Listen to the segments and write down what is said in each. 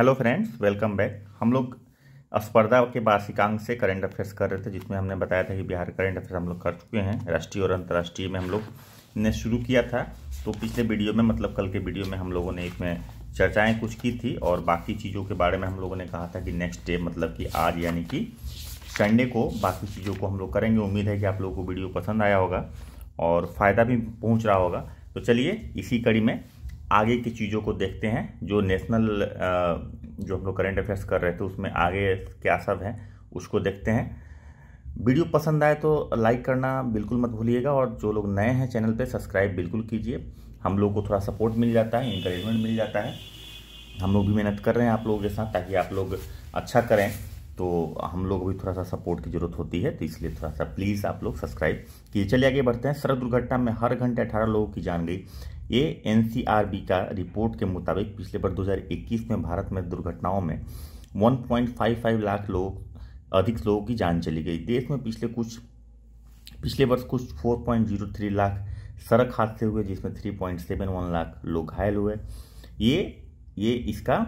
hello friends welcome back हम लोग स्पर्धा के वार्षिकांक से करंट अफेयर्स कर रहे थे जिसमें हमने बताया था कि बिहार करंट अफेयर्स हम लोग कर चुके हैं राष्ट्रीय और अंतर्राष्ट्रीय में हम लोग ने शुरू किया था तो पिछले वीडियो में मतलब कल के वीडियो में हम लोगों ने इसमें चर्चाएं चर्चाएँ कुछ की थी और बाकी चीज़ों के बारे में हम लोगों ने कहा था कि नेक्स्ट डे मतलब कि आज यानी कि संडे को बाकी चीज़ों को हम लोग करेंगे उम्मीद है कि आप लोगों को वीडियो पसंद आया होगा और फ़ायदा भी पहुँच रहा होगा तो चलिए इसी कड़ी में आगे की चीज़ों को देखते हैं जो नेशनल जो हम लोग करेंट अफेयर्स कर रहे थे उसमें आगे क्या सब हैं उसको देखते हैं वीडियो पसंद आए तो लाइक करना बिल्कुल मत भूलिएगा और जो लोग नए हैं चैनल पे सब्सक्राइब बिल्कुल कीजिए हम लोग को थोड़ा सपोर्ट मिल जाता है इंकरेजमेंट मिल जाता है हम लोग भी मेहनत कर रहे हैं आप लोगों के साथ ताकि आप लोग अच्छा करें तो हम लोग भी थोड़ा सा सपोर्ट की जरूरत होती है तो इसलिए थोड़ा सा प्लीज़ आप लोग सब्सक्राइब कीजिए चलिए आगे बढ़ते हैं सड़क दुर्घटना में हर घंटे अठारह लोगों की जान गई ये एन का रिपोर्ट के मुताबिक पिछले वर्ष 2021 में भारत में दुर्घटनाओं में 1.55 लाख लोग अधिक लोगों की जान चली गई देश में पिछले कुछ पिछले वर्ष कुछ 4.03 लाख सड़क हादसे हुए जिसमें 3.71 लाख लोग घायल हुए ये ये इसका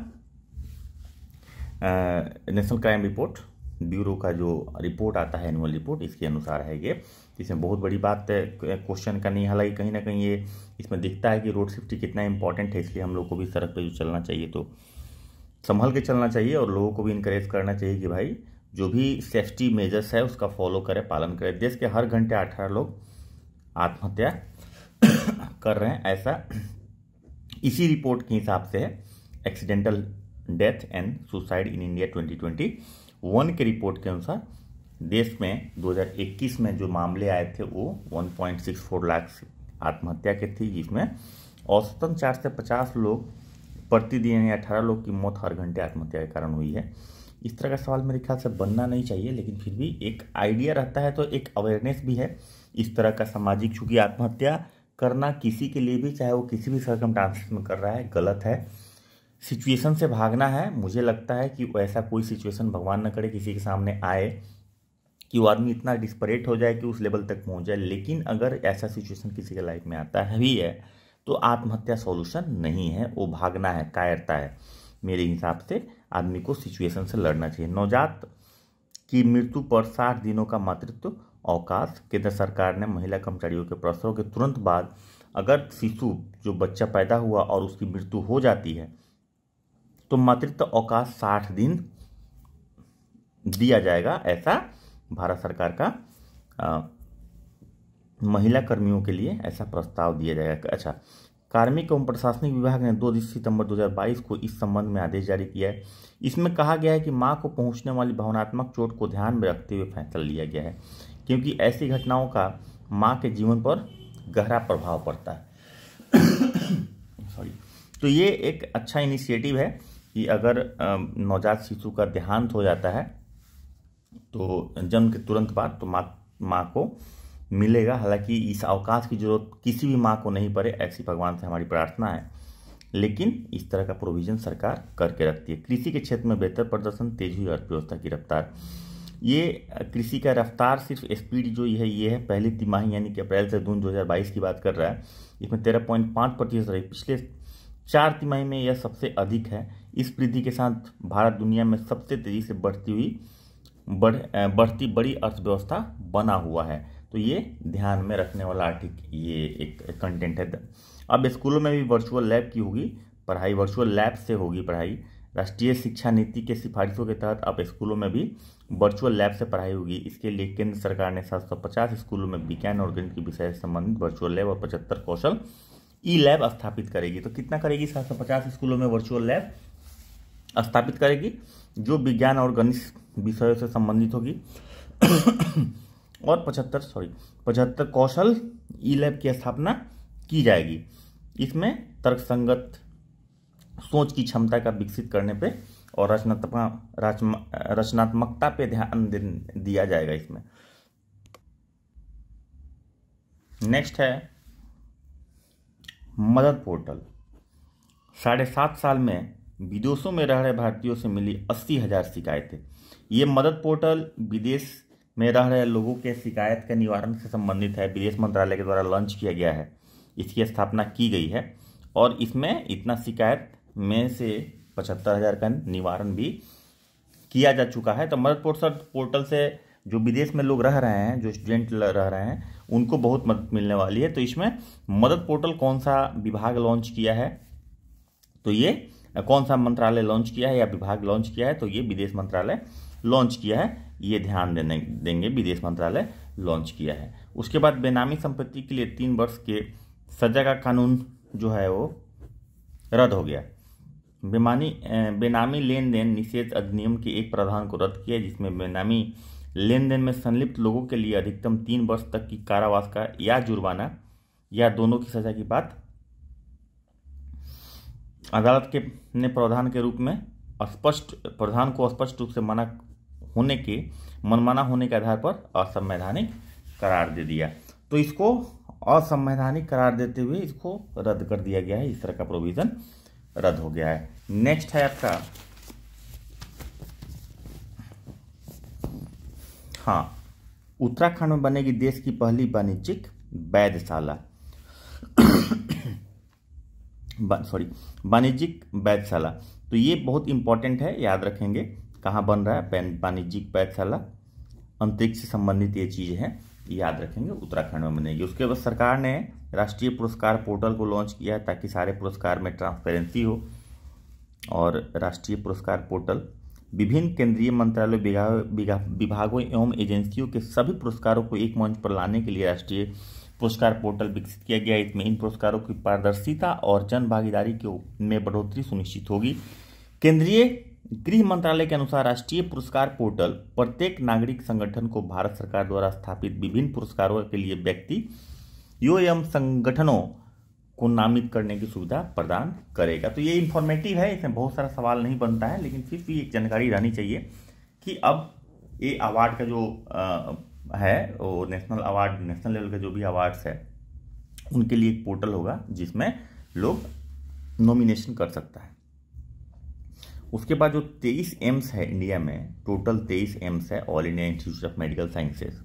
नेशनल क्राइम रिपोर्ट ब्यूरो का जो रिपोर्ट आता है एनुअल रिपोर्ट इसके अनुसार है ये इसमें बहुत बड़ी बात क्वेश्चन का नहीं हालांकि कहीं ना कहीं ये इसमें दिखता है कि रोड सेफ्टी कितना इंपॉर्टेंट है इसलिए हम लोग को भी सड़क पर जो चलना चाहिए तो संभल के चलना चाहिए और लोगों को भी इंकरेज करना चाहिए कि भाई जो भी सेफ्टी मेजर्स है उसका फॉलो करें पालन करें देश के हर घंटे अठारह लोग आत्महत्या कर रहे हैं ऐसा इसी रिपोर्ट के हिसाब से है accidental death and suicide in India 2021 के रिपोर्ट के अनुसार देश में 2021 में जो मामले आए थे वो 1.64 लाख आत्महत्या के थी जिसमें औसतन चार से पचास लोग प्रतिदिन या अठारह लोग की मौत हर घंटे आत्महत्या के कारण हुई है इस तरह का सवाल मेरे ख्याल से बनना नहीं चाहिए लेकिन फिर भी एक आइडिया रहता है तो एक अवेयरनेस भी है इस तरह का सामाजिक चूंकि आत्महत्या करना किसी के लिए भी चाहे वो किसी भी सरकम में कर रहा है गलत है सिचुएशन से भागना है मुझे लगता है कि ऐसा कोई सिचुएशन भगवान न करे किसी के सामने आए कि वो आदमी इतना डिस्परेट हो जाए कि उस लेवल तक पहुंच जाए लेकिन अगर ऐसा सिचुएशन किसी के लाइफ में आता है भी है तो आत्महत्या सॉल्यूशन नहीं है वो भागना है कायरता है मेरे हिसाब से आदमी को सिचुएशन से लड़ना चाहिए नवजात की मृत्यु पर साठ दिनों का मातृत्व अवकाश केंद्र सरकार ने महिला कर्मचारियों के प्रसव के तुरंत बाद अगर शिशु जो बच्चा पैदा हुआ और उसकी मृत्यु हो जाती है तो मातृत्व अवकाश साठ दिन दिया जाएगा ऐसा भारत सरकार का आ, महिला कर्मियों के लिए ऐसा प्रस्ताव दिया जाएगा अच्छा कार्मिक एवं प्रशासनिक विभाग ने 2 सितंबर 2022 को इस संबंध में आदेश जारी किया है इसमें कहा गया है कि मां को पहुंचने वाली भावनात्मक चोट को ध्यान में रखते हुए फैसला लिया गया है क्योंकि ऐसी घटनाओं का मां के जीवन पर गहरा प्रभाव पड़ता है सॉरी तो ये एक अच्छा इनिशिएटिव है कि अगर नवजात शिशु का देहांत हो जाता है तो जन्म के तुरंत बाद तो माँ माँ को मिलेगा हालांकि इस अवकाश की जरूरत किसी भी माँ को नहीं पड़े ऐसी भगवान से हमारी प्रार्थना है लेकिन इस तरह का प्रोविजन सरकार करके रखती है कृषि के क्षेत्र में बेहतर प्रदर्शन तेज हुई अर्थव्यवस्था की रफ्तार ये कृषि का रफ्तार सिर्फ स्पीड जो है ये है पहली तिमाही यानी कि अप्रैल से जून 2022 की बात कर रहा है इसमें तेरह पॉइंट पाँच प्रतिशत रही पिछले चार तिमाही में यह सबसे अधिक है इस वृद्धि के साथ भारत दुनिया में सबसे तेजी से बढ़ती हुई बढ़ बढ़ती बड़ी अर्थव्यवस्था बना हुआ है तो ये ध्यान में रखने वाला आर्टिक ये एक कंटेंट है अब स्कूलों में भी वर्चुअल लैब की होगी पढ़ाई वर्चुअल लैब से होगी पढ़ाई राष्ट्रीय शिक्षा नीति के सिफारिशों के तहत अब स्कूलों में भी वर्चुअल लैब से पढ़ाई होगी इसके लिए केंद्र सरकार ने सात स्कूलों में विज्ञान और गणित के विषय से संबंधित वर्चुअल लैब और पचहत्तर कौशल ई लैब स्थापित करेगी तो कितना करेगी सात स्कूलों में वर्चुअल लैब स्थापित करेगी जो विज्ञान और गणित विषयों से संबंधित होगी और पचहत्तर सॉरी पचहत्तर कौशल ई लैब की स्थापना की जाएगी इसमें तर्कसंगत सोच की क्षमता का विकसित करने पे और रचनात्मक रचनात्मकता पे ध्यान दिया जाएगा इसमें नेक्स्ट है मदद पोर्टल साढ़े सात साल में विदेशों में रह रहे भारतीयों से मिली अस्सी हजार शिकायतें ये मदद पोर्टल विदेश में रह रहे लोगों के शिकायत के निवारण से संबंधित है विदेश मंत्रालय के द्वारा लॉन्च किया गया है इसकी स्थापना की गई है और इसमें इतना शिकायत में से पचहत्तर हज़ार का निवारण भी किया जा चुका है तो मदद पोर्टल पोर्टल से जो विदेश में लोग रह रहे हैं जो स्टूडेंट रह रहे हैं उनको बहुत मदद मिलने वाली है तो इसमें मदद पोर्टल कौन सा विभाग लॉन्च किया है तो ये कौन सा मंत्रालय लॉन्च किया है या विभाग लॉन्च किया है तो ये विदेश मंत्रालय लॉन्च किया है ये ध्यान देने देंगे विदेश मंत्रालय लॉन्च किया है उसके बाद बेनामी संपत्ति के लिए तीन वर्ष के सजा का कानून जो है वो रद्द हो गया बेमानी बेनामी लेन देन निषेध अधिनियम के एक प्रावधान को रद्द किया जिसमें बेनामी लेन देन में संलिप्त लोगों के लिए अधिकतम तीन वर्ष तक की कारावास का या जुर्माना या दोनों की सजा की बात अदालत के ने प्रावधान के रूप में स्पष्ट प्रधान को स्पष्ट रूप से मना होने के मनमाना होने के आधार पर असंवैधानिक करार दे दिया तो इसको असंवैधानिक करार देते हुए इसको रद्द कर दिया गया है इस तरह का प्रोविजन रद्द हो गया है नेक्स्ट है आपका हाँ उत्तराखंड में बनेगी देश की पहली वाणिज्यिक वैधशाला सॉरी वाणिज्यिक वैधशाला तो ये बहुत इंपॉर्टेंट है याद रखेंगे कहाँ बन रहा है पैन वाणिज्यिक पैथशाला अंतरिक्ष से संबंधित ये चीज़ है याद रखेंगे उत्तराखंड में बनेगी उसके बाद सरकार ने राष्ट्रीय पुरस्कार पोर्टल को लॉन्च किया है ताकि सारे पुरस्कार में ट्रांसपेरेंसी हो और राष्ट्रीय पुरस्कार पोर्टल विभिन्न केंद्रीय मंत्रालय विभागों एवं एजेंसियों के सभी पुरस्कारों को एक मंच पर लाने के लिए राष्ट्रीय पुरस्कार पोर्टल विकसित किया गया है इसमें इन पुरस्कारों की पारदर्शिता और जन भागीदारी के में बढ़ोतरी सुनिश्चित होगी केंद्रीय गृह मंत्रालय के अनुसार राष्ट्रीय पुरस्कार पोर्टल प्रत्येक नागरिक संगठन को भारत सरकार द्वारा स्थापित विभिन्न पुरस्कारों के लिए व्यक्ति यो एवं संगठनों को नामित करने की सुविधा प्रदान करेगा तो ये इन्फॉर्मेटिव है इसमें बहुत सारा सवाल नहीं बनता है लेकिन फिर भी एक जानकारी रहनी चाहिए कि अब ये अवार्ड का जो आ, है वो नेशनल अवार्ड नेशनल लेवल के जो भी अवार्ड्स है उनके लिए एक पोर्टल होगा जिसमें लोग नॉमिनेशन कर सकता है उसके बाद जो तेईस एम्स है इंडिया में टोटल तेईस एम्स है all India institute of medical sciences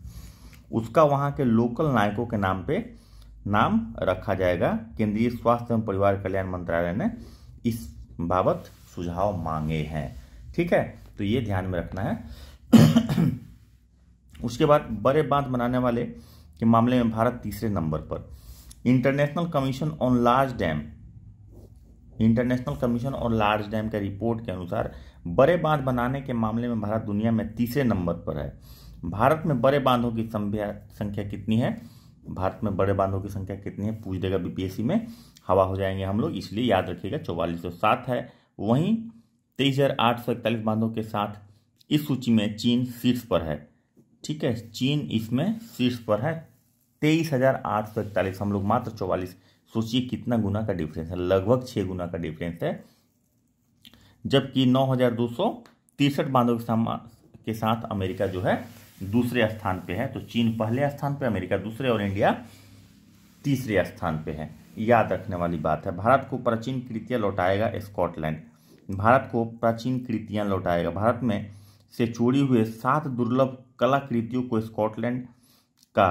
उसका वहाँ के लोकल नायकों के नाम पे नाम रखा जाएगा केंद्रीय स्वास्थ्य एवं परिवार कल्याण मंत्रालय ने इस बाबत सुझाव मांगे हैं ठीक है तो ये ध्यान में रखना है उसके बाद बड़े बांध बनाने वाले के मामले में भारत तीसरे नंबर पर international commission on large dam international commission और लार्ज डैम के रिपोर्ट के अनुसार बड़े बांध बनाने के मामले में भारत दुनिया में तीसरे नंबर पर है भारत में बड़े बांधों की संख्या कितनी है भारत में बड़े बांधों की संख्या कितनी है पूछ देगा बीपीएससी में हवा हो जाएंगे हम लोग इसलिए याद रखिएगा चौवालीस सौ सात है वहीं तेईस हज़ार आठ सौ इकतालीस बांधों के साथ इस सूची में चीन शीर्ष पर है ठीक है चीन इसमें शीर्ष पर है तेईस हज़ार आठ सौ इकतालीस हम लोग मात्र चौवालीस सोचिए कितना गुना का डिफरेंस है लगभग छह गुना का डिफरेंस है जबकि नौ हज़ार दो सौ तिरसठ बांधों के साथ के साथ अमेरिका जो है दूसरे स्थान पे है तो चीन पहले स्थान पे अमेरिका दूसरे और इंडिया तीसरे स्थान पे है याद रखने वाली बात है भारत को प्राचीन कृतियाँ लौटाएगा स्कॉटलैंड भारत को प्राचीन कृतियाँ लौटाएगा भारत में से चोरी हुए सात दुर्लभ कलाकृतियों को स्कॉटलैंड का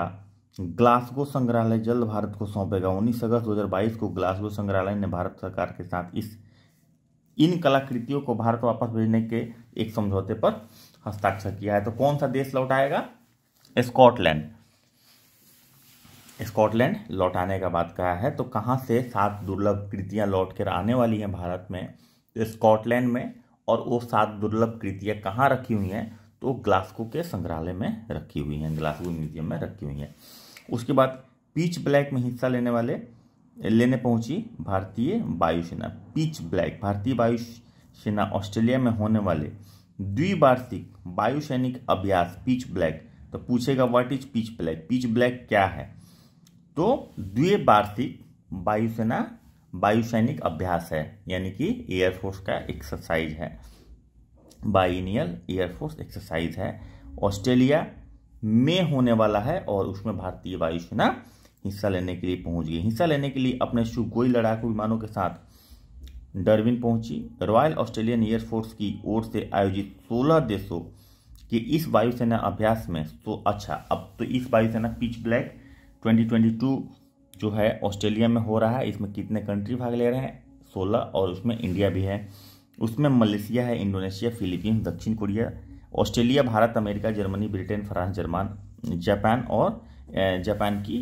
ग्लासगो संग्रहालय जल्द भारत को सौंपेगा उन्नीस अगस्त 2022 को ग्लासगो संग्रहालय ने भारत सरकार के साथ इस इन कलाकृतियों को भारत वापस भेजने के एक समझौते पर हस्ताक्षर किया है तो कौन सा देश लौटाएगा स्कॉटलैंड स्कॉटलैंड लौटाने का बात कहा है तो कहाँ से सात दुर्लभ कृतियाँ लौट कर आने वाली हैं भारत में स्कॉटलैंड में और वो सात दुर्लभ कृतियाँ कहाँ रखी हुई हैं तो ग्लास्को के संग्रहालय में रखी हुई हैं ग्लास्को म्यूजियम में रखी हुई हैं उसके बाद पीच ब्लैक में हिस्सा लेने वाले लेने पहुंची भारतीय वायुसेना पीच ब्लैक भारतीय वायुसेना ऑस्ट्रेलिया में होने वाले द्विवार्षिक वायुसैनिक अभ्यास पीच ब्लैक तो पूछेगा what is pitch black pitch black क्या है तो द्विवार्षिक वायुसेना वायुसैनिक अभ्यास है यानी कि एयरफोर्स का एक्सरसाइज है बाइनियल एयरफोर्स एक्सरसाइज है ऑस्ट्रेलिया में होने वाला है और उसमें भारतीय वायुसेना हिस्सा लेने के लिए पहुंच गई हिस्सा लेने के लिए अपने सुगोई लड़ाकू विमानों के साथ डरविन पहुंची रॉयल ऑस्ट्रेलियन एयरफोर्स की ओर से आयोजित सोलह देशों के इस वायुसेना अभ्यास में तो अच्छा अब तो इस वायुसेना पिच ब्लैक ट्वेंटी जो है ऑस्ट्रेलिया में हो रहा है इसमें कितने कंट्री भाग ले रहे हैं सोलह और उसमें इंडिया भी है उसमें मलेशिया है इंडोनेशिया फिलीपींस दक्षिण Korea Australia Bharat America Germany Britain France German Japan और जापान की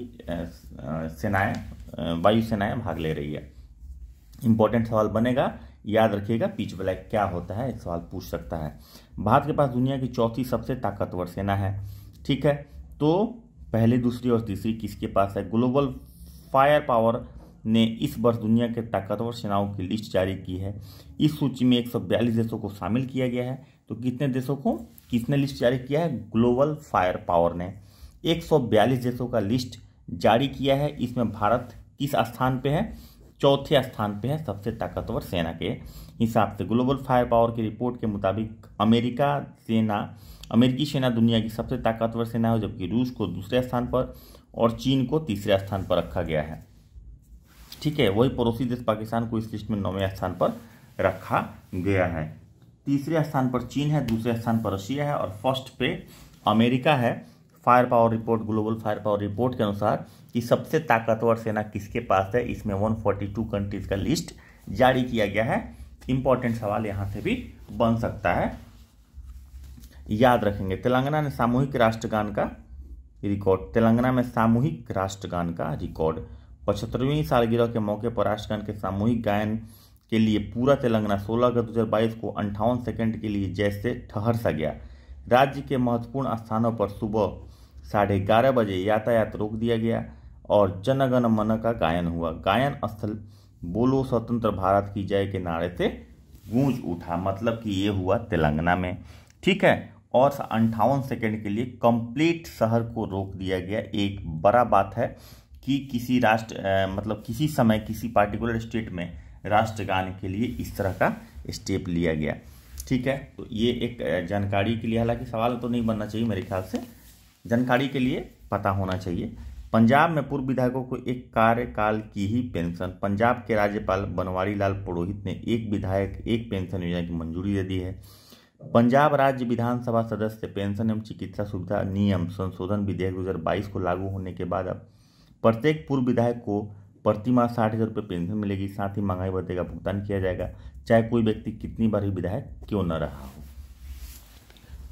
सेनाएं वायुसेनाएं भाग ले रही है इंपॉर्टेंट सवाल बनेगा याद रखिएगा पीच ब्लैक क्या होता है सवाल पूछ सकता है भारत के पास दुनिया की चौथी सबसे ताकतवर सेना है ठीक है तो पहली दूसरी और तीसरी किसके पास है ग्लोबल फायर पावर ने इस वर्ष दुनिया के ताकतवर सेनाओं की लिस्ट जारी की है इस सूची में 142 देशों को शामिल किया गया है तो कितने देशों को किसने लिस्ट जारी किया है ग्लोबल फायर पावर ने 142 देशों का लिस्ट जारी किया है इसमें भारत किस स्थान पे है चौथे स्थान पे है सबसे ताकतवर सेना के हिसाब से ग्लोबल फायर पावर की रिपोर्ट के मुताबिक अमेरिका सेना अमेरिकी सेना दुनिया की सबसे ताकतवर सेना है जबकि रूस को दूसरे स्थान पर और चीन को तीसरे स्थान पर रखा गया है ठीक है वही पड़ोसी देश पाकिस्तान को इस लिस्ट में नौवें स्थान पर रखा गया है तीसरे स्थान पर चीन है दूसरे स्थान पर रशिया है और फर्स्ट पे अमेरिका है fire power report global fire power report के अनुसार कि सबसे ताकतवर सेना किसके पास है इसमें 142 कंट्रीज का लिस्ट जारी किया गया है इंपॉर्टेंट सवाल यहाँ से भी बन सकता है याद रखेंगे तेलंगाना ने सामूहिक राष्ट्रगान का रिकॉर्ड तेलंगाना में सामूहिक राष्ट्रगान का रिकॉर्ड पचहत्तरवीं सालगिरह के मौके पर राष्ट्रगान के सामूहिक गायन के लिए पूरा तेलंगाना 16 अगस्त 2022 को अंठावन सेकंड के लिए जैसे ठहर सा गया राज्य के महत्वपूर्ण स्थानों पर सुबह साढ़े ग्यारह बजे यातायात रोक दिया गया और जनगण मन का गायन हुआ गायन स्थल बोलो स्वतंत्र भारत की जय के नारे से गूंज उठा मतलब कि ये हुआ तेलंगाना में ठीक है और अंठावन सेकेंड के लिए कंप्लीट शहर को रोक दिया गया एक बड़ा बात है कि किसी राष्ट्र मतलब किसी समय किसी पार्टिकुलर स्टेट में राष्ट्रगान के लिए इस तरह का स्टेप लिया गया ठीक है तो ये एक जानकारी के लिए हालांकि सवाल तो नहीं बनना चाहिए मेरे ख्याल से जानकारी के लिए पता होना चाहिए पंजाब में पूर्व विधायकों को एक कार्यकाल की ही पेंशन पंजाब के राज्यपाल बनवारी लाल पुरोहित ने एक विधायक एक पेंशन योजना की मंजूरी दे दी है पंजाब राज्य विधानसभा सदस्य पेंशन एवं चिकित्सा सुविधा नियम संशोधन विधेयक दो को लागू होने के बाद अब प्रत्येक पूर्व विधायक को प्रति माह साठ हज़ार रुपये पेंशन मिलेगी साथ ही महंगाई भत्ते का भुगतान किया जाएगा चाहे कोई व्यक्ति कितनी बार ही विधायक क्यों न रहा हो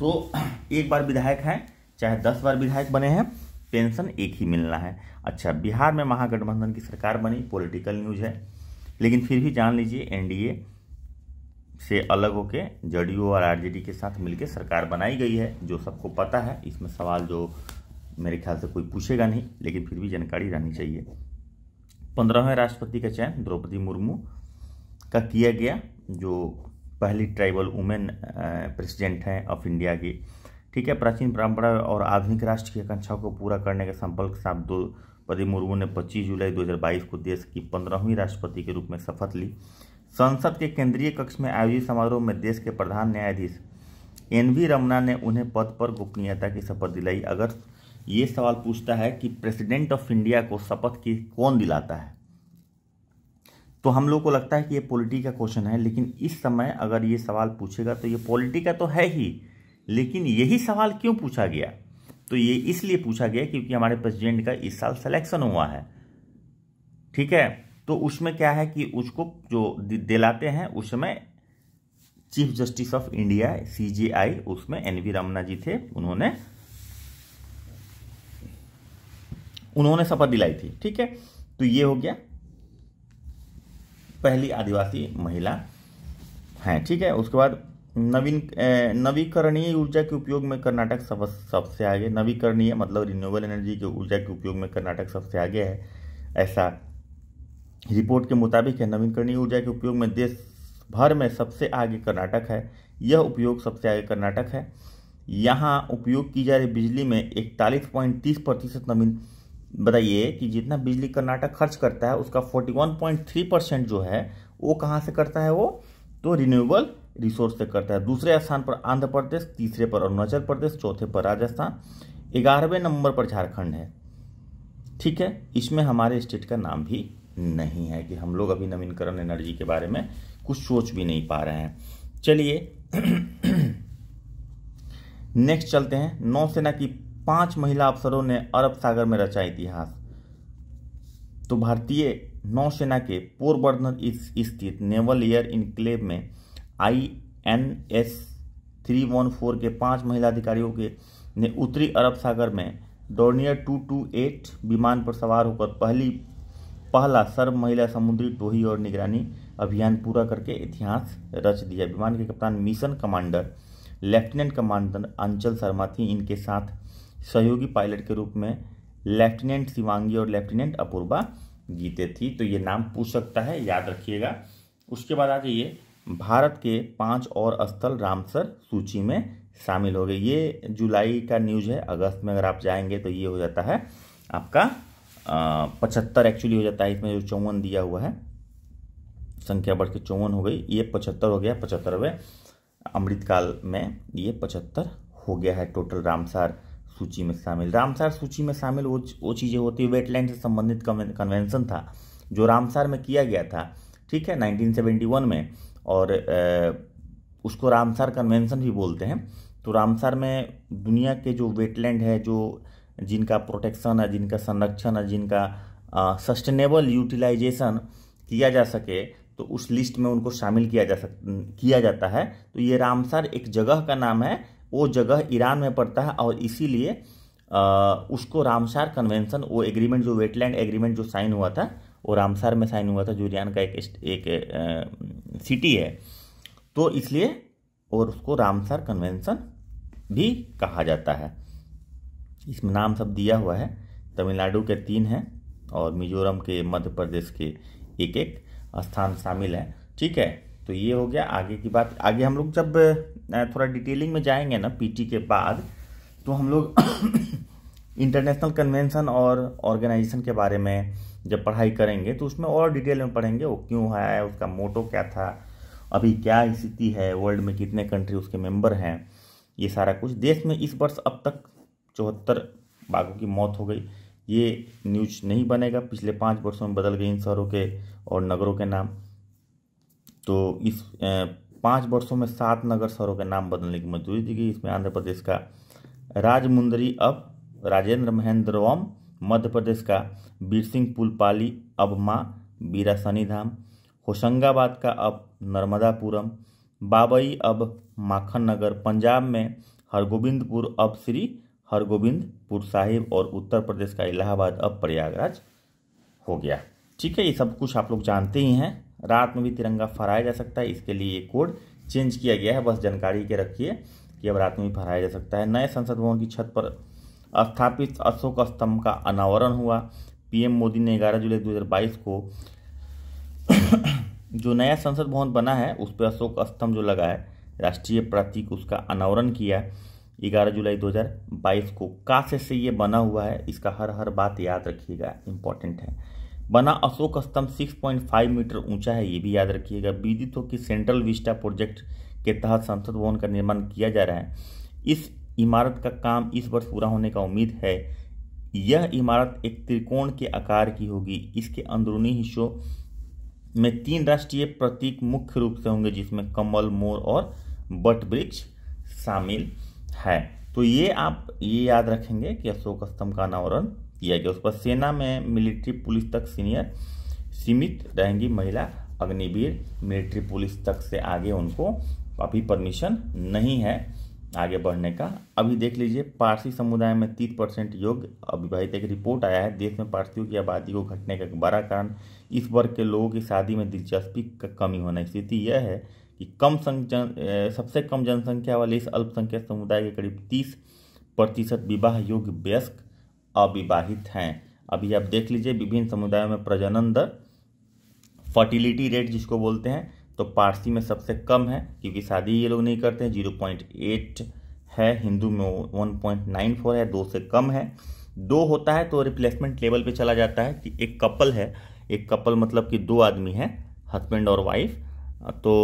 तो एक बार विधायक हैं चाहे दस बार विधायक बने हैं पेंशन एक ही मिलना है अच्छा बिहार में महागठबंधन की सरकार बनी पॉलिटिकल न्यूज़ है लेकिन फिर भी जान लीजिए एनडीए से अलग होकर जेडीयू और आरजेडी के साथ मिलकर सरकार बनाई गई है जो सबको पता है इसमें सवाल जो मेरे ख्याल से कोई पूछेगा नहीं लेकिन फिर भी जानकारी रहनी चाहिए पंद्रहवें राष्ट्रपति का चयन द्रौपदी मुर्मू का किया गया जो पहली ट्राइबल वुमेन प्रेसिडेंट हैं ऑफ इंडिया की ठीक है प्राचीन परंपरा और आधुनिक राष्ट्र की आकांक्षाओं को पूरा करने के संपर्क के साथ द्रौपदी मुर्मू ने 25 जुलाई 2022 को देश की पंद्रहवीं राष्ट्रपति के रूप में शपथ ली संसद के केंद्रीय कक्ष में आयोजित समारोह में देश के प्रधान न्यायाधीश एन वी रमना ने उन्हें पद पर गोपनीयता की शपथ दिलाई अगस्त ये सवाल पूछता है कि प्रेसिडेंट ऑफ इंडिया को शपथ की कौन दिलाता है तो हम लोग को लगता है कि ये पॉलिटी का क्वेश्चन है लेकिन इस समय अगर ये सवाल पूछेगा तो ये पॉलिटी का तो है ही लेकिन यही सवाल क्यों पूछा गया तो ये इसलिए पूछा गया क्योंकि हमारे प्रेसिडेंट का इस साल सिलेक्शन हुआ है ठीक है तो उसमें क्या है कि उसको जो दिलाते हैं उसमें chief justice of India C उसमें एन वी रमना जी थे उन्होंने उन्होंने शपथ दिलाई थी ठीक है तो ये हो गया पहली आदिवासी महिला है ठीक है उसके बाद नवीन नवीकरणीय ऊर्जा के उपयोग में कर्नाटक सब सबसे आगे नवीकरणीय मतलब रिन्यूएबल एनर्जी के ऊर्जा के उपयोग में कर्नाटक सबसे आगे है ऐसा रिपोर्ट के मुताबिक है नवीकरणीय ऊर्जा के उपयोग में देश भर में सबसे आगे कर्नाटक है यह उपयोग सबसे आगे कर्नाटक है यहाँ उपयोग की जा रही बिजली में इकतालीस पॉइंट तीस प्रतिशत नवीन बताइए कि जितना बिजली कर्नाटक खर्च करता है उसका 41.3 परसेंट जो है वो कहाँ से करता है वो तो रिन्यूएबल रिसोर्स से करता है दूसरे स्थान पर आंध्र प्रदेश तीसरे पर अरुणाचल प्रदेश चौथे पर राजस्थान ग्यारहवें नंबर पर झारखंड है ठीक है इसमें हमारे स्टेट का नाम भी नहीं है कि हम लोग अभी नवीनकरण एनर्जी के बारे में कुछ सोच भी नहीं पा रहे हैं चलिए नेक्स्ट चलते हैं नौसेना की पांच महिला अफसरों ने अरब सागर में रचा इतिहास तो भारतीय नौसेना के पोरबर्धन स्थित नेवल एयर इनक्लेव में I N S three one four के पांच महिला अधिकारियों के ने उत्तरी अरब सागर में डोर्नियर टू टू एट विमान पर सवार होकर पहली पहला सर्व महिला समुद्री टोही और निगरानी अभियान पूरा करके इतिहास रच दिया विमान के कप्तान मिशन कमांडर लेफ्टिनेंट कमांडर अंचल शर्मा थी इनके साथ सहयोगी पायलट के रूप में लेफ्टिनेंट शिवांगी और लेफ्टिनेंट अपूर्वा जीते थी तो ये नाम पूछ सकता है याद रखिएगा उसके बाद आ जाइए भारत के पांच और स्थल रामसर सूची में शामिल हो गए ये जुलाई का न्यूज है अगस्त में अगर आप जाएंगे तो ये हो जाता है आपका पचहत्तर एक्चुअली हो जाता है इसमें जो चौवन दिया हुआ है संख्या बढ़ के चौवन हो गई ये पचहत्तर हो गया पचहत्तरवें अमृतकाल में ये पचहत्तर हो गया है टोटल रामसार सूची में शामिल रामसार सूची में शामिल वो वो चीज़ें होती है वेटलैंड से संबंधित कन्वेंशन था जो रामसार में किया गया था ठीक है 1971 में और ए, उसको रामसार कन्वेंशन भी बोलते हैं तो रामसार में दुनिया के जो वेटलैंड है जो जिनका प्रोटेक्शन है जिनका संरक्षण है जिनका सस्टेनेबल यूटिलाइजेशन किया जा सके तो उस लिस्ट में उनको शामिल किया जा सक किया जाता है तो ये रामसार एक जगह का नाम है वो जगह ईरान में पड़ता है और इसीलिए उसको रामसार कन्वेंशन वो एग्रीमेंट जो वेटलैंड एग्रीमेंट जो साइन हुआ था वो रामसार में साइन हुआ था जो ईरान का एक एक, एक सिटी है तो इसलिए और उसको रामसार कन्वेंशन भी कहा जाता है इसमें नाम सब दिया हुआ है तमिलनाडु के तीन हैं और मिजोरम के मध्य प्रदेश के एक एक स्थान शामिल है ठीक है तो ये हो गया आगे की बात आगे हम लोग जब थोड़ा डिटेलिंग में जाएंगे ना पीटी के बाद तो हम लोग इंटरनेशनल कन्वेंशन और ऑर्गेनाइजेशन के बारे में जब पढ़ाई करेंगे तो उसमें और डिटेल में पढ़ेंगे वो क्यों है उसका मोटो क्या था अभी क्या स्थिति है वर्ल्ड में कितने कंट्री उसके मेंबर हैं ये सारा कुछ देश में इस वर्ष अब तक चौहत्तर बाघों की मौत हो गई ये न्यूज नहीं बनेगा पिछले पाँच वर्षों में बदल गए इन शहरों के और नगरों के नाम तो इस पाँच वर्षों में सात नगर शहरों के नाम बदलने की मंजूरी दी गई इसमें आंध्र प्रदेश का राजमुंदरी अब राजेंद्र महेंद्रवम मध्य प्रदेश का बीर सिंह पुलपाली अब माँ बीरा सनी धाम होशंगाबाद का अब नर्मदापुरम बाबई अब माखन नगर पंजाब में हरगोविंदपुर अब श्री हरगोविंदपुर साहिब और उत्तर प्रदेश का इलाहाबाद अब प्रयागराज हो गया ठीक है ये सब कुछ आप लोग जानते ही हैं रात में भी तिरंगा फहराया जा सकता है इसके लिए ये कोड चेंज किया गया है बस जानकारी के रखिए कि अब रात में भी फहराया जा सकता है नए संसद भवन की छत पर स्थापित अशोक स्तंभ का अनावरण हुआ पीएम मोदी ने 11 जुलाई 2022 को जो नया संसद भवन बना है उस पर अशोक स्तंभ जो लगा है राष्ट्रीय प्रतीक उसका अनावरण किया 11 जुलाई 2022 को काश से ये बना हुआ है इसका हर हर बात याद रखिएगा इम्पॉर्टेंट है बना अशोक स्तंभ 6.5 मीटर ऊंचा है ये भी याद रखिएगा विदित हो कि सेंट्रल विस्टा प्रोजेक्ट के तहत संसद भवन का निर्माण किया जा रहा है इस इमारत का काम इस वर्ष पूरा होने का उम्मीद है यह इमारत एक त्रिकोण के आकार की होगी इसके अंदरूनी हिस्सों में तीन राष्ट्रीय प्रतीक मुख्य रूप से होंगे जिसमें कमल मोर और बट वृक्ष शामिल है तो ये आप ये याद रखेंगे कि अशोक स्तंभ का अनावरण किया गया उस पर सेना में मिलिट्री पुलिस तक सीनियर सीमित रहेंगी महिला अग्निवीर मिलिट्री पुलिस तक से आगे उनको अभी परमिशन नहीं है आगे बढ़ने का अभी देख लीजिए पारसी समुदाय में तीस परसेंट योग्य अविवाहित एक रिपोर्ट आया है देश में पारसियों की आबादी को घटने का बड़ा कारण इस वर्ग के लोगों की शादी में दिलचस्पी का कमी होना स्थिति यह है कि कम जन सबसे कम जनसंख्या वाले इस अल्पसंख्यक समुदाय के करीब तीस प्रतिशत विवाह योग्य वयस्क अविवाहित हैं अभी आप देख लीजिए विभिन्न समुदायों में प्रजनन दर फर्टिलिटी रेट जिसको बोलते हैं तो पारसी में सबसे कम है क्योंकि शादी ये लोग नहीं करते हैं जीरो पॉइंट एट है हिंदू में वन पॉइंट नाइन फोर है दो से कम है दो होता है तो रिप्लेसमेंट लेवल पे चला जाता है कि एक कपल है एक कपल मतलब कि दो आदमी हैं हस्बैंड और वाइफ तो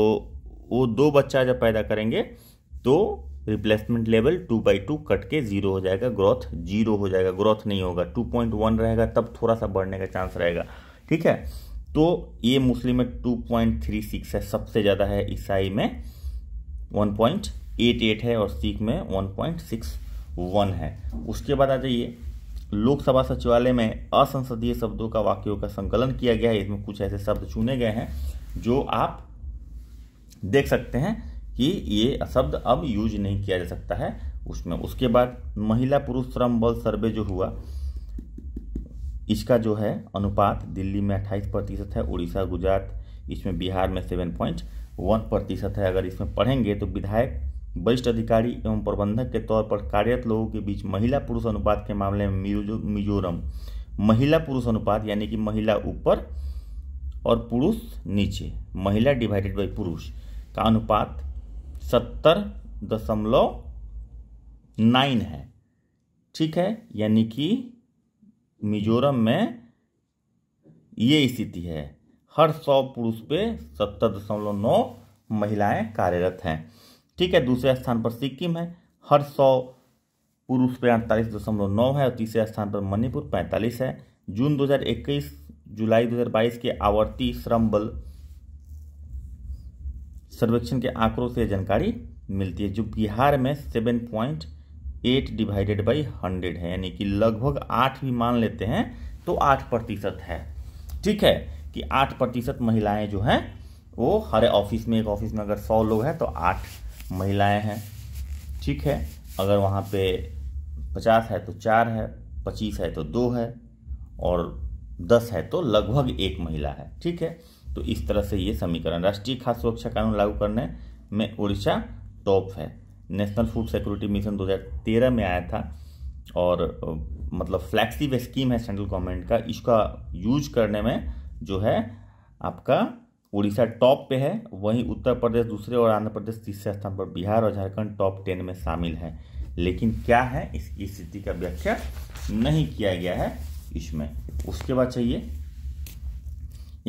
वो दो बच्चा जब पैदा करेंगे तो replacement level two by two cut के जीरो हो जाएगा ग्रोथ जीरो हो जाएगा ग्रोथ नहीं होगा टू पॉइंट वन रहेगा तब थोड़ा सा बढ़ने का चांस रहेगा ठीक है तो ये मुस्लिम में टू पॉइंट थ्री सिक्स है सबसे ज़्यादा है ईसाई में वन पॉइंट एट एट है और सिख में वन पॉइंट सिक्स वन है उसके बाद आ जाइए लोकसभा सचिवालय में असंसदीय शब्दों का वाक्यों का संकलन किया गया है इसमें कुछ ऐसे शब्द चुने गए हैं जो आप देख सकते हैं कि ये शब्द अब यूज नहीं किया जा सकता है उसमें उसके बाद महिला पुरुष श्रम बल सर्वे जो हुआ इसका जो है अनुपात दिल्ली में अट्ठाईस प्रतिशत है उड़ीसा गुजरात इसमें बिहार में सेवन पॉइंट वन प्रतिशत है अगर इसमें पढ़ेंगे तो विधायक वरिष्ठ अधिकारी एवं प्रबंधक के तौर पर कार्यरत लोगों के बीच महिला पुरुष अनुपात के मामले में मिजोरम महिला पुरुष अनुपात यानी कि महिला ऊपर और पुरुष नीचे महिला डिवाइडेड बाई पुरुष का अनुपात सत्तर दशमलव नाइन है ठीक है यानी कि मिजोरम में ये स्थिति है हर सौ पुरुष पे सत्तर दशमलव नौ महिलाएं कार्यरत हैं ठीक है दूसरे स्थान पर सिक्किम है हर सौ पुरुष पे अड़तालीस दशमलव नौ है और तीसरे स्थान पर मणिपुर पैंतालीस है जून 2021 जुलाई 2022 के आवर्ती श्रम बल सर्वेक्षण के आंकड़ों से जानकारी मिलती है जो बिहार में seven point eight divided by hundred है यानी कि लगभग आठ भी मान लेते हैं तो आठ प्रतिशत है ठीक है कि आठ प्रतिशत महिलाएं जो हैं वो हर ऑफिस में एक ऑफिस में अगर सौ लोग हैं तो आठ महिलाएं हैं ठीक है अगर वहाँ पे पचास है तो चार है पच्चीस है तो दो है और दस है तो लगभग एक महिला है ठीक है तो इस तरह से ये समीकरण राष्ट्रीय खाद्य सुरक्षा कानून लागू करने में उड़ीसा टॉप है नेशनल फूड सिक्योरिटी मिशन 2013 में आया था और मतलब फ्लैक्सिव स्कीम है सेंट्रल गवर्नमेंट का इसका यूज करने में जो है आपका उड़ीसा टॉप पे है वहीं उत्तर प्रदेश दूसरे और आंध्र प्रदेश तीसरे स्थान पर बिहार और झारखंड टॉप टेन में शामिल है लेकिन क्या है इसकी स्थिति का व्याख्या नहीं किया गया है इसमें उसके बाद चाहिए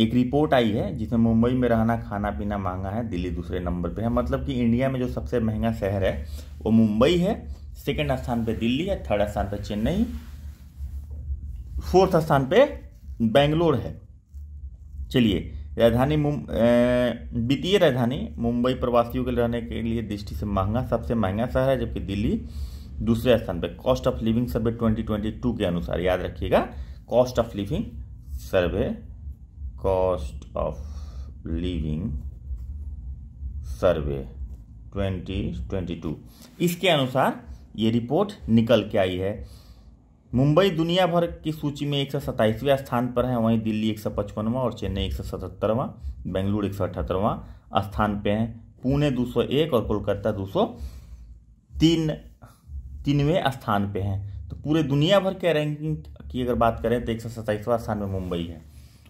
एक रिपोर्ट आई है जिसमें मुंबई में रहना खाना पीना महंगा है दिल्ली दूसरे नंबर पे है मतलब कि इंडिया में जो सबसे महंगा शहर है वो मुंबई है सेकेंड स्थान पे दिल्ली है थर्ड स्थान पे चेन्नई फोर्थ स्थान पे बेंगलोर है चलिए राजधानी वित्तीय राजधानी मुंबई प्रवासियों के रहने के लिए दृष्टि से महंगा सबसे महंगा शहर है जबकि दिल्ली दूसरे स्थान पर कॉस्ट ऑफ लिविंग सर्वे 2022 के अनुसार याद रखिएगा cost of living survey cost of living survey 2022 इसके अनुसार ये रिपोर्ट निकल के आई है मुंबई दुनिया भर की सूची में एक स्थान पर है वहीं दिल्ली एक और चेन्नई एक सौ बेंगलुरु एक स्थान पे हैं पुणे 201 और कोलकाता 203 तीनवें स्थान पे हैं तो पूरे दुनिया भर के रैंकिंग की अगर बात करें तो एक स्थान में मुंबई है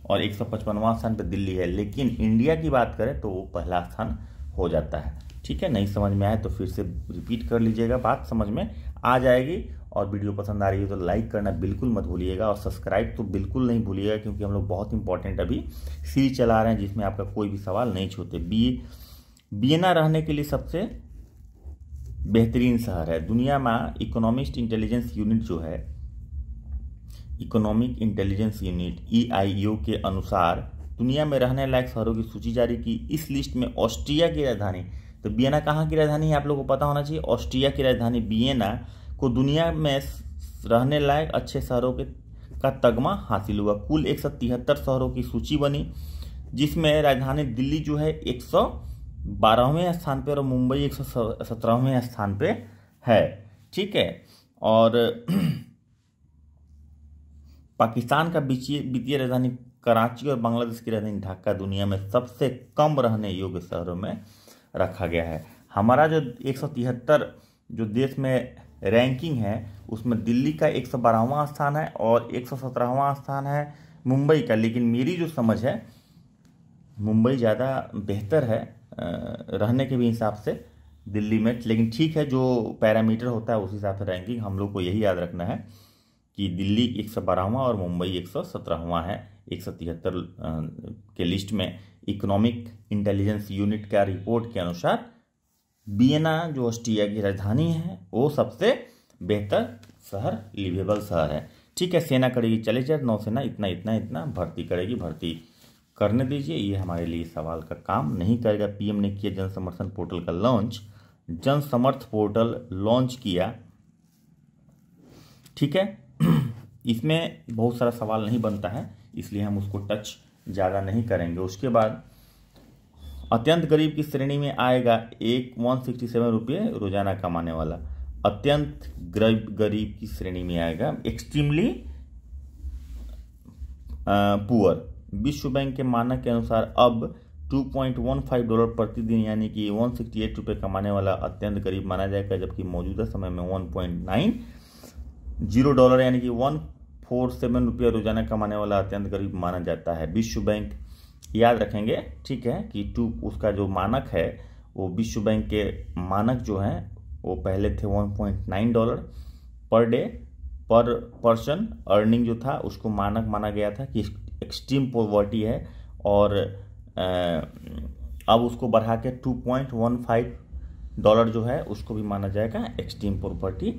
और एक स्थान पर दिल्ली है लेकिन इंडिया की बात करें तो वो पहला स्थान हो जाता है ठीक है नहीं समझ में आए तो फिर से रिपीट कर लीजिएगा बात समझ में आ जाएगी और वीडियो पसंद आ रही है तो लाइक करना बिल्कुल मत भूलिएगा और सब्सक्राइब तो बिल्कुल नहीं भूलिएगा क्योंकि हम लोग बहुत इंपॉर्टेंट अभी सीरीज चला रहे हैं जिसमें आपका कोई भी सवाल नहीं छूते बी बियना रहने के लिए सबसे बेहतरीन शहर है दुनिया में इकोनॉमिस्ट इंटेलिजेंस यूनिट जो है इकोनॉमिक इंटेलिजेंस यूनिट ई के अनुसार दुनिया में रहने लायक शहरों की सूची जारी की इस लिस्ट में ऑस्ट्रिया की राजधानी तो बियना कहाँ की राजधानी है आप लोगों को पता होना चाहिए ऑस्ट्रिया की राजधानी बियना को दुनिया में रहने लायक अच्छे शहरों के का तगमा हासिल हुआ कुल एक शहरों की सूची बनी जिसमें राजधानी दिल्ली जो है एक सौ बारहवें स्थान पर और मुंबई एक सौ सत्रहवें स्थान पर है ठीक है और पाकिस्तान का वित्तीय राजधानी कराची और बांग्लादेश की राजधानी ढाका दुनिया में सबसे कम रहने योग्य शहरों में रखा गया है हमारा जो एक जो देश में रैंकिंग है उसमें दिल्ली का एक स्थान है और एक स्थान है मुंबई का लेकिन मेरी जो समझ है मुंबई ज़्यादा बेहतर है रहने के भी हिसाब से दिल्ली में लेकिन ठीक है जो पैरामीटर होता है उस हिसाब से रैंकिंग हम लोग को यही याद रखना है कि दिल्ली एक सौ और मुंबई एक सौ सत्रहवा है एक सौ तिहत्तर के लिस्ट में इकोनॉमिक इंटेलिजेंस यूनिट का रिपोर्ट के अनुसार बियना जो ऑस्ट्रिया की राजधानी है वो सबसे बेहतर शहर लिवेबल शहर है ठीक है सेना करेगी चले जाए नौसेना इतना इतना इतना भर्ती करेगी भर्ती करने दीजिए ये हमारे लिए सवाल का काम नहीं करेगा पीएम ने किया जन समर्थन पोर्टल का लॉन्च जन समर्थ पोर्टल लॉन्च किया ठीक है इसमें बहुत सारा सवाल नहीं बनता है इसलिए हम उसको टच ज़्यादा नहीं करेंगे उसके बाद अत्यंत गरीब की श्रेणी में आएगा एक वन सिक्सटी सेवन रुपये रोजाना कमाने वाला अत्यंत गरीब गरीब की श्रेणी में आएगा एक्सट्रीमली पुअर विश्व बैंक के मानक के अनुसार अब 2.15 डॉलर प्रतिदिन यानी कि वन सिक्सटी एट रुपये कमाने वाला अत्यंत गरीब माना जाएगा जबकि मौजूदा समय में 1.9 जीरो डॉलर यानी कि वन फोर सेवन रुपया रोजाना कमाने वाला अत्यंत गरीब माना जाता है विश्व बैंक याद रखेंगे ठीक है कि टू उसका जो मानक है वो विश्व बैंक के मानक जो हैं वो पहले थे one point nine dollar per day per person earning जो था उसको मानक माना गया था कि एक्सट्रीम पॉवर्टी है और अब उसको बढ़ा के two point one five dollar जो है उसको भी माना जाएगा एक्सट्रीम प्रॉपर्टी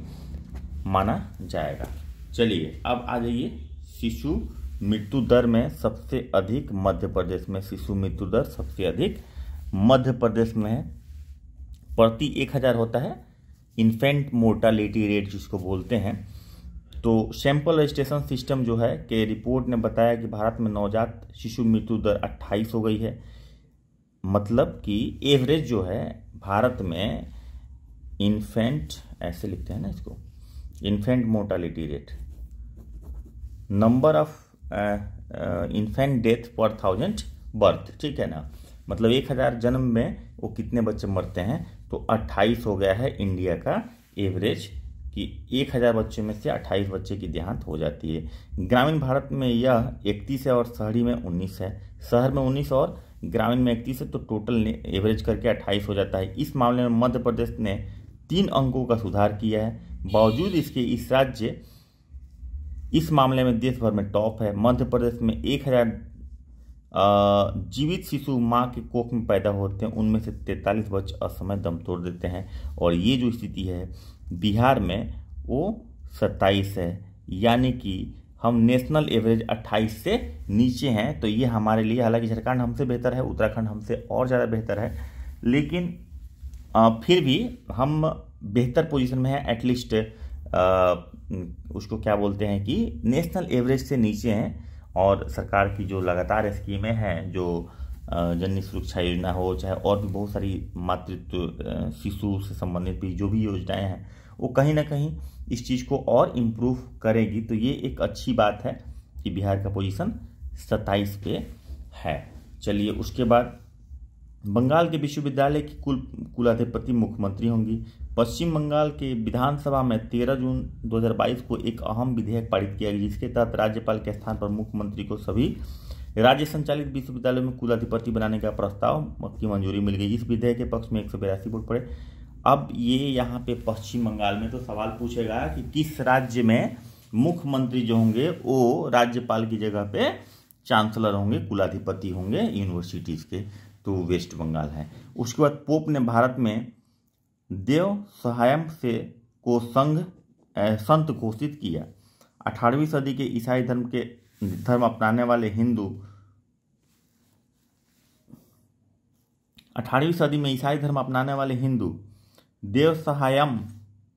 माना जाएगा चलिए अब आ जाइए शिशु मृत्यु दर में सबसे अधिक मध्य प्रदेश में शिशु मृत्यु दर सबसे अधिक मध्य प्रदेश में है प्रति एक हज़ार होता है इन्फेंट मोर्टालिटी रेट जिसको बोलते हैं तो सैंपल रजिस्ट्रेशन सिस्टम जो है कि रिपोर्ट ने बताया कि भारत में नवजात शिशु मृत्यु दर 28 हो गई है मतलब कि एवरेज जो है भारत में इन्फेंट ऐसे लिखते हैं ना इसको infant mortality rate number of infant death per thousand birth ठीक है ना मतलब एक हज़ार जन्म में वो कितने बच्चे मरते हैं तो अट्ठाईस हो गया है इंडिया का एवरेज कि एक हज़ार बच्चों में से अट्ठाईस बच्चे की देहांत हो जाती है ग्रामीण भारत में यह इकतीस है और शहरी में उन्नीस है शहर में उन्नीस और ग्रामीण में इकतीस है तो टोटल एवरेज करके अट्ठाईस हो जाता है इस मामले में मध्य प्रदेश ने तीन अंकों का सुधार किया है बावजूद इसके इस राज्य इस मामले में देश भर में टॉप है मध्य प्रदेश में एक हजार जीवित शिशु माँ के कोख में पैदा होते हैं उनमें से तैंतालीस बच्चे असमय दम तोड़ देते हैं और ये जो स्थिति है बिहार में वो सत्ताईस है यानी कि हम नेशनल एवरेज 28 से नीचे हैं तो ये हमारे लिए हालांकि झारखंड हमसे बेहतर है उत्तराखंड हमसे और ज़्यादा बेहतर है लेकिन फिर भी हम बेहतर पोजीशन में है एटलीस्ट उसको क्या बोलते हैं कि नेशनल एवरेज से नीचे हैं और सरकार की जो लगातार स्कीमें हैं जो जननी सुरक्षा योजना हो चाहे और भी बहुत सारी मातृत्व शिशु से संबंधित भी जो भी योजनाएं हैं वो कहीं ना कहीं इस चीज़ को और इम्प्रूव करेगी तो ये एक अच्छी बात है कि बिहार का पोजीशन 27 पे है चलिए उसके बाद बंगाल के विश्वविद्यालय की कुल कुलाधिपति मुख्यमंत्री होंगी पश्चिम बंगाल के विधानसभा में 13 जून 2022 को एक अहम विधेयक पारित किया गया जिसके तहत राज्यपाल के स्थान पर मुख्यमंत्री को सभी राज्य संचालित विश्वविद्यालयों में कुलाधिपति बनाने का प्रस्ताव की मंजूरी मिल गई इस विधेयक के पक्ष में एक वोट पड़े अब ये यहाँ पे पश्चिम बंगाल में तो सवाल पूछेगा कि किस राज्य में मुख्यमंत्री जो होंगे वो राज्यपाल की जगह पे चांसलर होंगे कुलाधिपति होंगे यूनिवर्सिटीज़ के तो वेस्ट बंगाल है उसके बाद पोप ने भारत में देव सहायम से को संघ संत घोषित किया अठारहवीं सदी के ईसाई धर्म के धर्म अपनाने वाले हिंदू अठारहवीं सदी में ईसाई धर्म अपनाने वाले हिंदू देव सहायम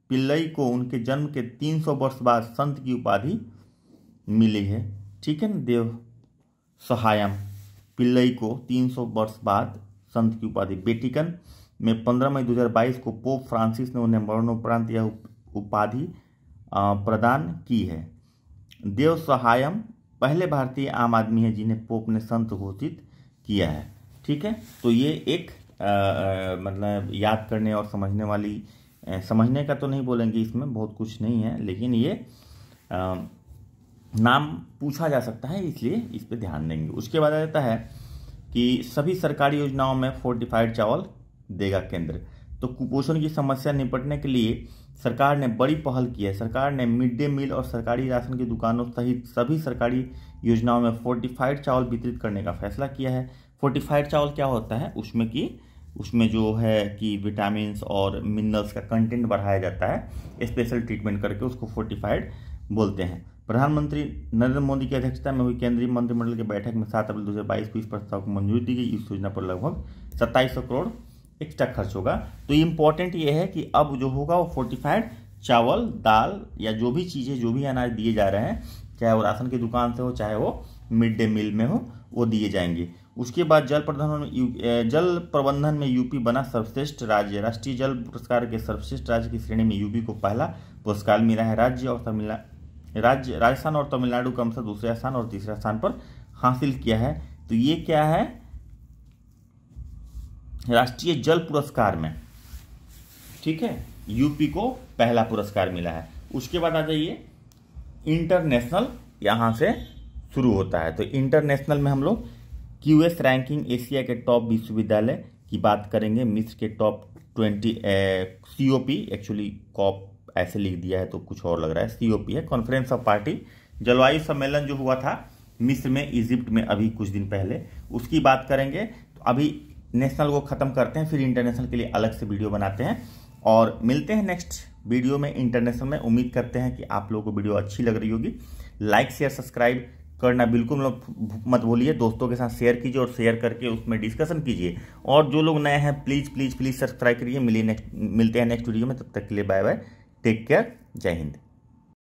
पिल्लई को उनके जन्म के 300 वर्ष बाद संत की उपाधि मिली है ठीक है ना देव सहायम पिल्लई को 300 वर्ष बाद संत की उपाधि बेटिकन में 15 मई 2022 को पोप फ्रांसिस ने उन्हें मरणोपरांत यह उपाधि प्रदान की है देव सहायम पहले भारतीय आम आदमी है जिन्हें पोप ने संत घोषित किया है ठीक है तो ये एक मतलब याद करने और समझने वाली आ, समझने का तो नहीं बोलेंगे इसमें बहुत कुछ नहीं है लेकिन ये आ, नाम पूछा जा सकता है इसलिए इस पर ध्यान देंगे उसके बाद आ जाता है कि सभी सरकारी योजनाओं में फोर्टिफाइड चावल देगा केंद्र तो कुपोषण की समस्या निपटने के लिए सरकार ने बड़ी पहल की है सरकार ने मिड डे मील और सरकारी राशन की दुकानों सहित सभी सरकारी योजनाओं में फोर्टिफाइड चावल वितरित करने का फैसला किया है फोर्टिफाइड चावल क्या होता है उसमें कि उसमें जो है कि विटामिन और मिनरल्स का कंटेंट बढ़ाया जाता है स्पेशल ट्रीटमेंट करके उसको फोर्टिफाइड बोलते हैं प्रधानमंत्री नरेंद्र मोदी की अध्यक्षता में हुई केंद्रीय मंत्रिमंडल की बैठक में सात अप्रैल दो को इस प्रस्ताव को मंजूरी दी गई इस योजना पर लगभग सत्ताईस करोड़ एक्स्ट्रा खर्च होगा तो इम्पॉर्टेंट ये है कि अब जो होगा वो फोर्टिफाइड चावल दाल या जो भी चीज़ें जो भी अनाज दिए जा रहे हैं चाहे वो राशन की दुकान से हो चाहे वो मिड डे मील में हो वो दिए जाएंगे उसके बाद जल प्रबंधन जल प्रबंधन में यूपी बना सर्वश्रेष्ठ राज्य राष्ट्रीय जल पुरस्कार के सर्वश्रेष्ठ राज्य की श्रेणी में यूपी को पहला पुरस्कार मिला है राज्य और तमिलनाडु राज्य राजस्थान और तमिलनाडु क्रमशः दूसरे स्थान और तीसरे स्थान पर हासिल किया है तो ये क्या है राष्ट्रीय जल पुरस्कार में ठीक है यूपी को पहला पुरस्कार मिला है उसके बाद आ जाइए इंटरनेशनल यहां से शुरू होता है तो इंटरनेशनल में हम लोग क्यूएस रैंकिंग एशिया के टॉप विश्वविद्यालय की बात करेंगे मिस्र के top twenty C O P actually COP ऐसे लिख दिया है तो कुछ और लग रहा है सी ओ पी है कॉन्फ्रेंस ऑफ पार्टी जलवायु सम्मेलन जो हुआ था मिस्र में इजिप्ट में अभी कुछ दिन पहले उसकी बात करेंगे तो अभी नेशनल को ख़त्म करते हैं फिर इंटरनेशनल के लिए अलग से वीडियो बनाते हैं और मिलते हैं नेक्स्ट वीडियो में इंटरनेशनल में उम्मीद करते हैं कि आप लोगों को वीडियो अच्छी लग रही होगी लाइक शेयर सब्सक्राइब करना बिल्कुल मत बोलिए दोस्तों के साथ शेयर कीजिए और शेयर करके उसमें डिस्कशन कीजिए और जो लोग नए हैं प्लीज़ प्लीज़ प्लीज़ सब्सक्राइब करिए मिलिए नेक्स्ट मिलते हैं नेक्स्ट वीडियो में तब तक के लिए बाय बाय टेक केयर जय हिंद